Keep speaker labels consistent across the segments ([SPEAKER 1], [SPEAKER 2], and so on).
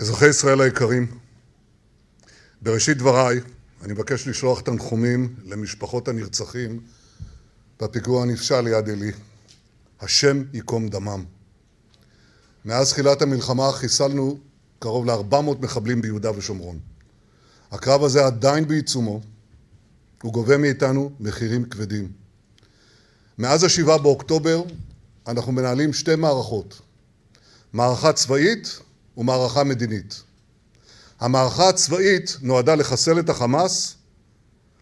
[SPEAKER 1] אזרחי ישראל היקרים, בראשית דבריי אני מבקש לשלוח תנחומים למשפחות הנרצחים בפיגוע הנפשע ליד עלי. השם ייקום דמם. מאז תחילת המלחמה חיסלנו קרוב ל-400 מחבלים ביהודה ושומרון. הקרב הזה עדיין בעיצומו, הוא גובה מאיתנו מחירים כבדים. מאז השבעה באוקטובר אנחנו מנהלים שתי מערכות. מערכה צבאית ומערכה מדינית. המערכה הצבאית נועדה לחסל את החמאס,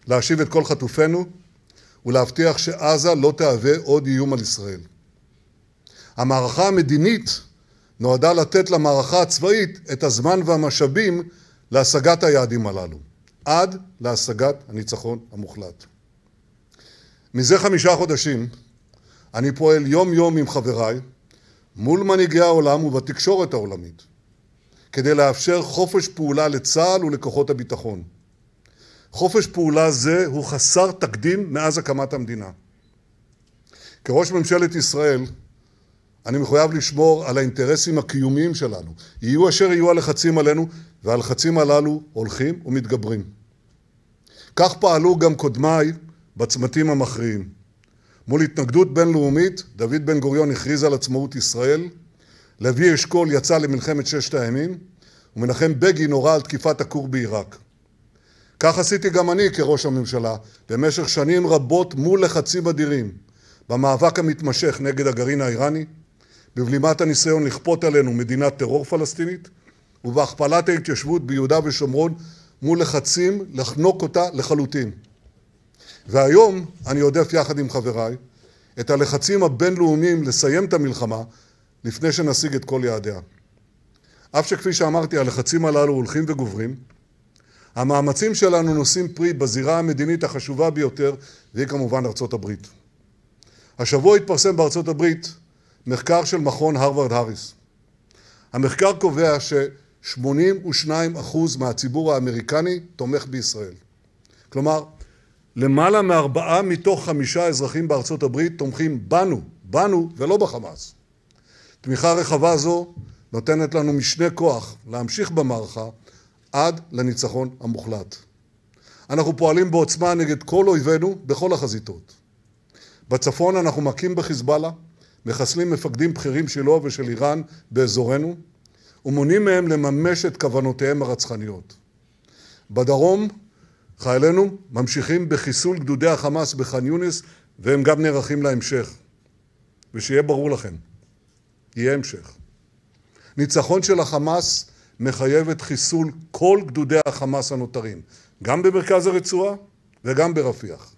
[SPEAKER 1] להשיב את כל חטופינו ולהבטיח שעזה לא תהווה עוד איום על ישראל. המערכה המדינית נועדה לתת למערכה הצבאית את הזמן והמשאבים להשגת היעדים הללו, עד להשגת הניצחון המוחלט. מזה חמישה חודשים אני פועל יום-יום עם חבריי, מול מנהיגי העולם ובתקשורת העולמית, כדי לאפשר חופש פעולה לצה"ל ולכוחות הביטחון. חופש פעולה זה הוא חסר תקדים מאז הקמת המדינה. כראש ממשלת ישראל, אני מחויב לשמור על האינטרסים הקיומיים שלנו. יהיו אשר יהיו הלחצים עלינו, והלחצים הללו הולכים ומתגברים. כך פעלו גם קודמיי בצמתים המכריעים. מול התנגדות בינלאומית, דוד בן גוריון הכריז על עצמאות ישראל, לוי אשכול יצא למלחמת ששת הימים, ומנחם בגין הורה על תקיפת הכור בעיראק. כך עשיתי גם אני כראש הממשלה, במשך שנים רבות מול לחצים אדירים, במאבק המתמשך נגד הגרעין האיראני, בבלימת הניסיון לכפות עלינו מדינת טרור פלסטינית, ובהכפלת ההתיישבות ביהודה ושומרון מול לחצים לחנוק אותה לחלוטין. והיום אני הודף יחד עם חבריי את הלחצים הבינלאומיים לסיים את המלחמה לפני שנשיג את כל יעדיה. אף שכפי שאמרתי, הלחצים הללו הולכים וגוברים, המאמצים שלנו נושאים פרי בזירה המדינית החשובה ביותר, והיא כמובן ארצות הברית. השבוע התפרסם בארצות הברית מחקר של מכון הרווארד האריס. המחקר קובע ש-82% מהציבור האמריקני תומך בישראל. כלומר, למעלה מארבעה מתוך חמישה אזרחים בארצות הברית תומכים בנו, בנו ולא בחמאס. תמיכה רחבה זו נותנת לנו משנה כוח להמשיך במערכה עד לניצחון המוחלט. אנחנו פועלים בעוצמה נגד כל אויבינו בכל החזיתות. בצפון אנחנו מכים בחיזבאללה, מחסלים מפקדים בכירים שלו ושל איראן באזורנו, ומונעים מהם לממש את כוונותיהם הרצחניות. בדרום חיילינו ממשיכים בחיסול גדודי החמאס בח'אן יונס, והם גם נערכים להמשך. ושיהיה ברור לכם, יהיה המשך. ניצחון של החמאס מחייב את חיסול כל גדודי החמאס הנותרים, גם במרכז הרצועה וגם ברפיח.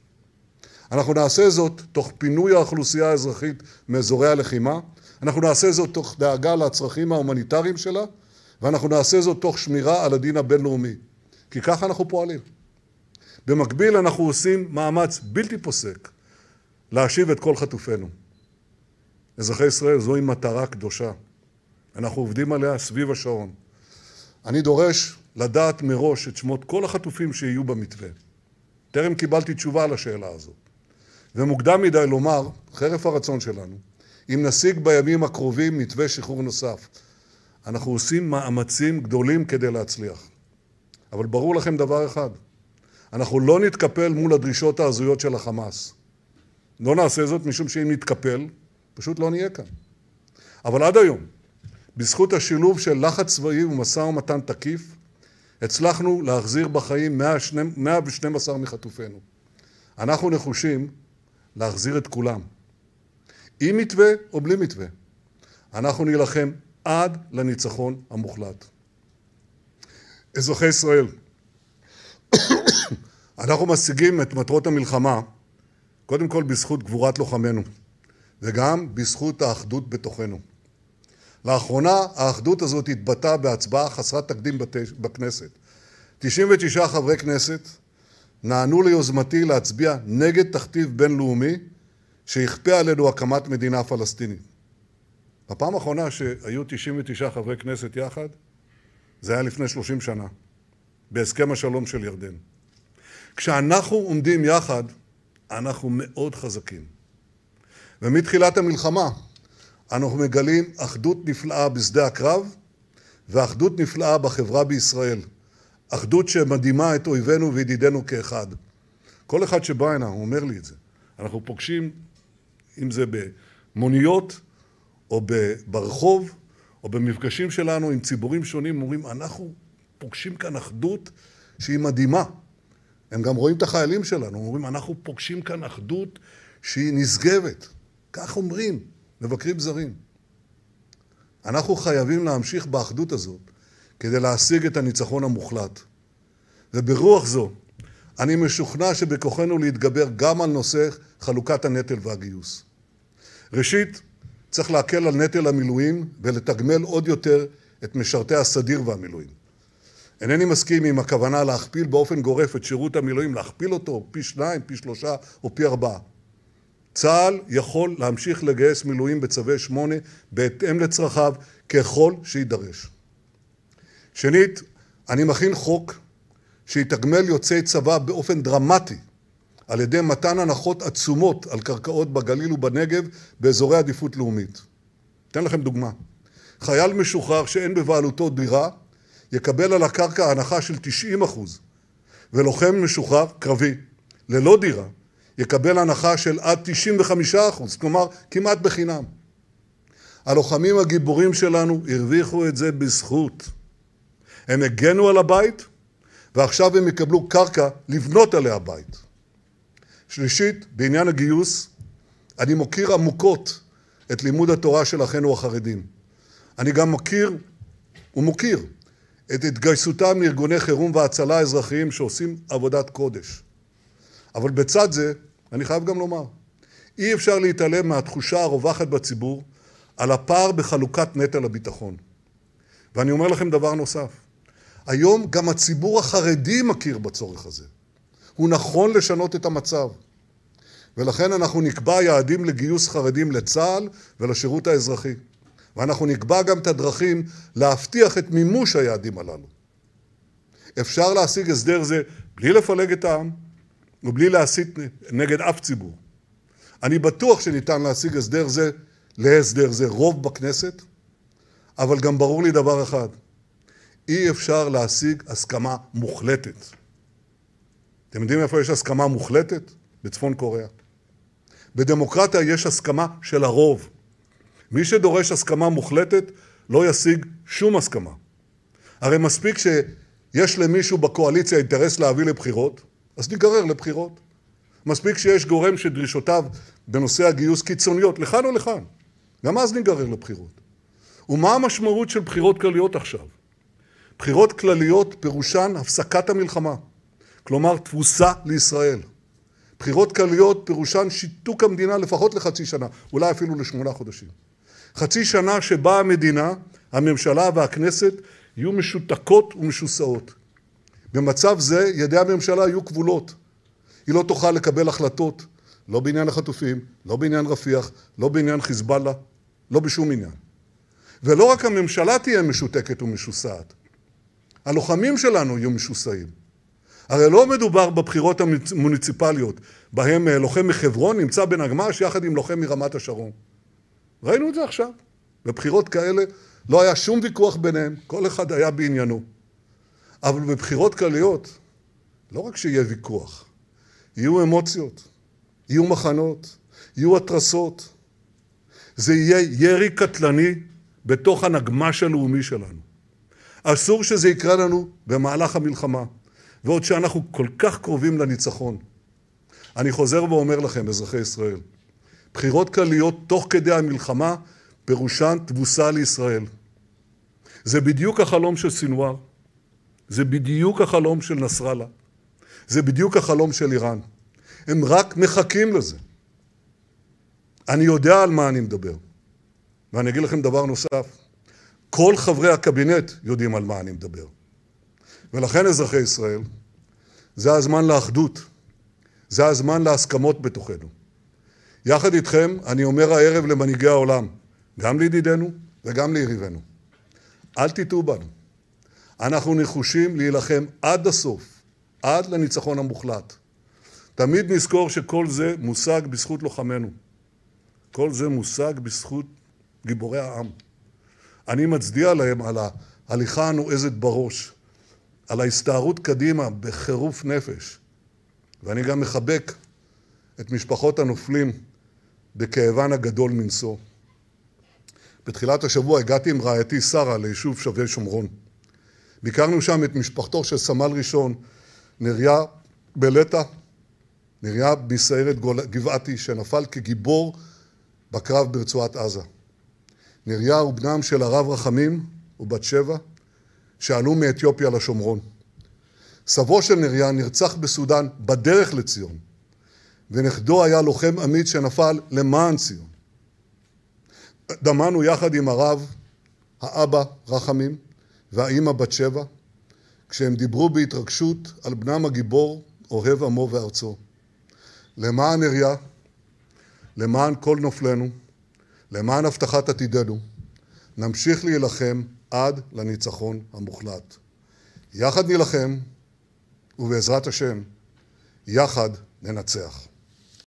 [SPEAKER 1] אנחנו נעשה זאת תוך פינוי האוכלוסייה האזרחית מאזורי הלחימה, אנחנו נעשה זאת תוך דאגה לצרכים ההומניטריים שלה, ואנחנו נעשה זאת תוך שמירה על הדין הבינלאומי, כי ככה אנחנו פועלים. במקביל אנחנו עושים מאמץ בלתי פוסק להשיב את כל חטופינו. אזרחי ישראל, זוהי מטרה קדושה. אנחנו עובדים עליה סביב השעון. אני דורש לדעת מראש את שמות כל החטופים שיהיו במתווה. טרם קיבלתי תשובה על השאלה הזו. ומוקדם מדי לומר, חרף הרצון שלנו, אם נשיג בימים הקרובים מתווה שחרור נוסף. אנחנו עושים מאמצים גדולים כדי להצליח. אבל ברור לכם דבר אחד, אנחנו לא נתקפל מול הדרישות ההזויות של החמאס. לא נעשה זאת משום שאם נתקפל, פשוט לא נהיה כאן. אבל עד היום, בזכות השילוב של לחץ צבאי ומשא ומתן תקיף, הצלחנו להחזיר בחיים 112 מחטופינו. אנחנו נחושים להחזיר את כולם, עם מתווה או בלי מתווה. אנחנו נילחם עד לניצחון המוחלט. אזרחי ישראל, אנחנו משיגים את מטרות המלחמה, קודם כל בזכות גבורת לוחמינו. וגם בזכות האחדות בתוכנו. לאחרונה האחדות הזאת התבטאה בהצבעה חסרת תקדים בכנסת. 99 חברי כנסת נענו ליוזמתי להצביע נגד תכתיב בינלאומי שיכפה עלינו הקמת מדינה פלסטינית. הפעם האחרונה שהיו 99 חברי כנסת יחד, זה היה לפני 30 שנה, בהסכם השלום של ירדן. כשאנחנו עומדים יחד, אנחנו מאוד חזקים. ומתחילת המלחמה אנחנו מגלים אחדות נפלאה בשדה הקרב ואחדות נפלאה בחברה בישראל. אחדות שמדהימה את אויבינו וידידינו כאחד. כל אחד שבא הנה, הוא אומר לי את זה. אנחנו פוגשים, אם זה במוניות, או ברחוב, או במפגשים שלנו עם ציבורים שונים, אומרים, אנחנו פוגשים כאן אחדות שהיא מדהימה. הם גם רואים את החיילים שלנו, אומרים, אנחנו פוגשים כאן אחדות שהיא נשגבת. כך אומרים מבקרים זרים. אנחנו חייבים להמשיך באחדות הזאת כדי להשיג את הניצחון המוחלט. וברוח זו, אני משוכנע שבכוחנו להתגבר גם על נושא חלוקת הנטל והגיוס. ראשית, צריך להקל על נטל המילואים ולתגמל עוד יותר את משרתי הסדיר והמילואים. אינני מסכים עם הכוונה להכפיל באופן גורף את שירות המילואים, להכפיל אותו פי שניים, פי שלושה או פי ארבעה. צה"ל יכול להמשיך לגייס מילואים בצווי 8 בהתאם לצרכיו ככל שיידרש. שנית, אני מכין חוק שיתגמל יוצאי צבא באופן דרמטי על ידי מתן הנחות עצומות על קרקעות בגליל ובנגב באזורי עדיפות לאומית. אתן לכם דוגמה. חייל משוחרר שאין בבעלותו דירה יקבל על הקרקע הנחה של 90 ולוחם משוחרר קרבי ללא דירה יקבל הנחה של עד 95%, כלומר כמעט בחינם. הלוחמים הגיבורים שלנו הרוויחו את זה בזכות. הם הגנו על הבית, ועכשיו הם יקבלו קרקע לבנות עליה בית. שלישית, בעניין הגיוס, אני מוקיר עמוקות את לימוד התורה של אחינו החרדים. אני גם מכיר ומוקיר את התגייסותם לארגוני חירום והצלה אזרחיים שעושים עבודת קודש. אבל בצד זה, אני חייב גם לומר. אי אפשר להתעלם מהתחושה הרווחת בציבור על הפער בחלוקת נטל הביטחון. ואני אומר לכם דבר נוסף, היום גם הציבור החרדי מכיר בצורך הזה. הוא נכון לשנות את המצב. ולכן אנחנו נקבע יעדים לגיוס חרדים לצה"ל ולשירות האזרחי. ואנחנו נקבע גם את הדרכים להבטיח את מימוש היעדים הללו. אפשר להשיג הסדר זה בלי לפלג את העם, ובלי לא, להסית נגד אף ציבור. אני בטוח שניתן להשיג הסדר זה להסדר זה רוב בכנסת, אבל גם ברור לי דבר אחד, אי אפשר להשיג הסכמה מוחלטת. אתם יודעים איפה יש הסכמה מוחלטת? בצפון קוריאה. בדמוקרטיה יש הסכמה של הרוב. מי שדורש הסכמה מוחלטת לא ישיג שום הסכמה. הרי מספיק שיש למישהו בקואליציה אינטרס להביא לבחירות, אז ניגרר לבחירות. מספיק שיש גורם שדרישותיו בנושא הגיוס קיצוניות לכאן או לכאן. גם אז ניגרר לבחירות. ומה המשמעות של בחירות כלליות עכשיו? בחירות כלליות פירושן הפסקת המלחמה, כלומר תבוסה לישראל. בחירות כלליות פירושן שיתוק המדינה לפחות לחצי שנה, אולי אפילו לשמונה חודשים. חצי שנה שבה המדינה, הממשלה והכנסת יהיו משותקות ומשוסעות. במצב זה ידי הממשלה יהיו כבולות. היא לא תוכל לקבל החלטות, לא בעניין החטופים, לא בעניין רפיח, לא בעניין חיזבאללה, לא בשום עניין. ולא רק הממשלה תהיה משותקת ומשוסעת, הלוחמים שלנו יהיו משוסעים. הרי לא מדובר בבחירות המוניציפליות, בהם אה, לוחם מחברון נמצא בנגמ"ש יחד עם לוחם מרמת השרון. ראינו את זה עכשיו. בבחירות כאלה לא היה שום ויכוח ביניהם, כל אחד היה בעניינו. אבל בבחירות כלליות, לא רק שיהיה ויכוח, יהיו אמוציות, יהיו מחנות, יהיו התרסות. זה יהיה ירי קטלני בתוך הנגמש הלאומי שלנו. אסור שזה יקרה לנו במהלך המלחמה, ועוד שאנחנו כל כך קרובים לניצחון. אני חוזר ואומר לכם, אזרחי ישראל, בחירות כלליות תוך כדי המלחמה פירושן תבוסה לישראל. זה בדיוק החלום של סנוואר. זה בדיוק החלום של נסראללה. זה בדיוק החלום של איראן. הם רק מחכים לזה. אני יודע על מה אני מדבר. ואני אגיד לכם דבר נוסף. כל חברי הקבינט יודעים על מה אני מדבר. ולכן, אזרחי ישראל, זה הזמן לאחדות. זה הזמן להסכמות בתוכנו. יחד איתכם, אני אומר הערב למנהיגי העולם, גם לידידינו וגם ליריבינו, אל תטעו בנו. אנחנו נחושים להילחם עד הסוף, עד לניצחון המוחלט. תמיד נזכור שכל זה מושג בזכות לוחמינו. כל זה מושג בזכות גיבורי העם. אני מצדיע להם על ההליכה הנועזת בראש, על ההסתערות קדימה בחירוף נפש, ואני גם מחבק את משפחות הנופלים בכאבן הגדול מנשוא. בתחילת השבוע הגעתי עם רעייתי שרה ליישוב שבי שומרון. ביקרנו שם את משפחתו של סמל ראשון נריה בלטה, נריה בסיירת גבעתי, שנפל כגיבור בקרב ברצועת עזה. נריה הוא בנם של הרב רחמים ובת שבע, שעלו מאתיופיה לשומרון. סבו של נריה נרצח בסודאן בדרך לציון, ונכדו היה לוחם אמיץ שנפל למען ציון. דמנו יחד עם הרב, האבא רחמים, והאימא בת שבע, כשהם דיברו בהתרגשות על בנם הגיבור, אוהב עמו וארצו. למען עריה, למען כל נופלנו, למען הבטחת עתידנו, נמשיך להילחם עד לניצחון המוחלט. יחד נילחם, ובעזרת השם, יחד ננצח.